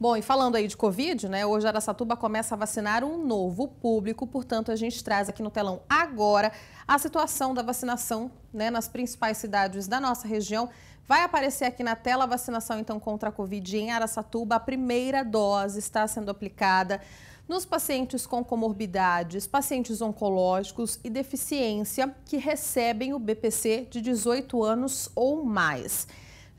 Bom, e falando aí de Covid, né? Hoje Aracatuba começa a vacinar um novo público, portanto, a gente traz aqui no telão agora a situação da vacinação né, nas principais cidades da nossa região. Vai aparecer aqui na tela a vacinação, então, contra a Covid em Aracatuba. A primeira dose está sendo aplicada nos pacientes com comorbidades, pacientes oncológicos e deficiência que recebem o BPC de 18 anos ou mais.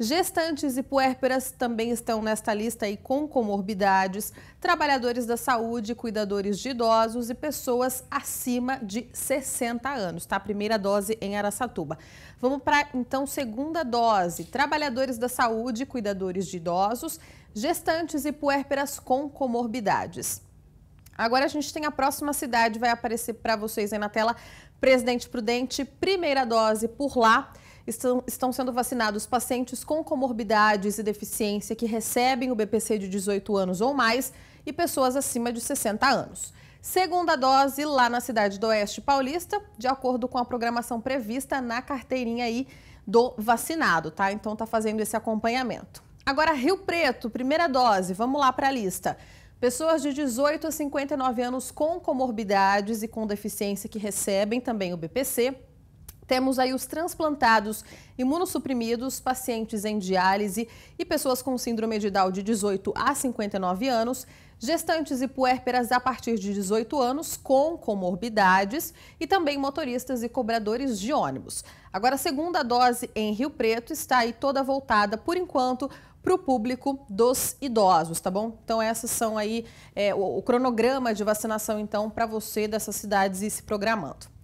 Gestantes e puérperas também estão nesta lista aí com comorbidades, trabalhadores da saúde, cuidadores de idosos e pessoas acima de 60 anos, tá? Primeira dose em Araçatuba. Vamos para então segunda dose, trabalhadores da saúde, cuidadores de idosos, gestantes e puérperas com comorbidades. Agora a gente tem a próxima cidade, vai aparecer para vocês aí na tela, Presidente Prudente, primeira dose por lá estão, estão sendo vacinados pacientes com comorbidades e deficiência que recebem o BPC de 18 anos ou mais e pessoas acima de 60 anos. Segunda dose lá na cidade do Oeste Paulista, de acordo com a programação prevista na carteirinha aí do vacinado, tá? Então tá fazendo esse acompanhamento. Agora Rio Preto, primeira dose, vamos lá para a lista. Pessoas de 18 a 59 anos com comorbidades e com deficiência que recebem também o BPC, temos aí os transplantados, imunossuprimidos, pacientes em diálise e pessoas com síndrome de Down de 18 a 59 anos, gestantes e puérperas a partir de 18 anos com comorbidades e também motoristas e cobradores de ônibus. Agora, a segunda dose em Rio Preto está aí toda voltada, por enquanto, para o público dos idosos, tá bom? Então essas são aí é, o, o cronograma de vacinação então para você dessas cidades e se programando.